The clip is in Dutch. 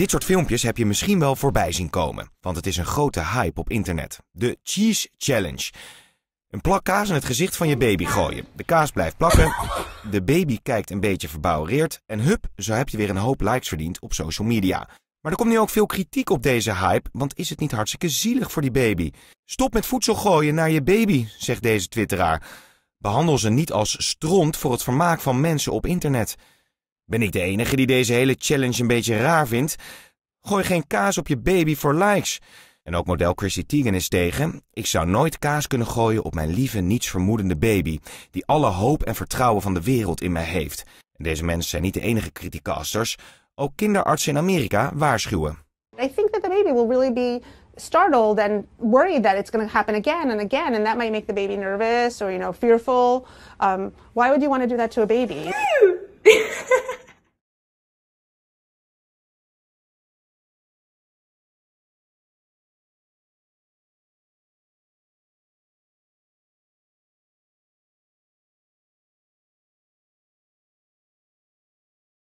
Dit soort filmpjes heb je misschien wel voorbij zien komen, want het is een grote hype op internet. De Cheese Challenge. Een plak kaas in het gezicht van je baby gooien. De kaas blijft plakken, de baby kijkt een beetje verbouwereerd en hup, zo heb je weer een hoop likes verdiend op social media. Maar er komt nu ook veel kritiek op deze hype, want is het niet hartstikke zielig voor die baby? Stop met voedsel gooien naar je baby, zegt deze twitteraar. Behandel ze niet als stront voor het vermaak van mensen op internet. Ben ik de enige die deze hele challenge een beetje raar vindt? Gooi geen kaas op je baby voor likes. En ook model Chrissy Teigen is tegen. Ik zou nooit kaas kunnen gooien op mijn lieve, nietsvermoedende baby, die alle hoop en vertrouwen van de wereld in mij heeft. En deze mensen zijn niet de enige criticasters. Ook kinderartsen in Amerika waarschuwen. I think that the baby will really be startled and worried that it's going to happen again and again, and that might make the baby nervous or you know fearful. Um, why would you want to do that to a baby?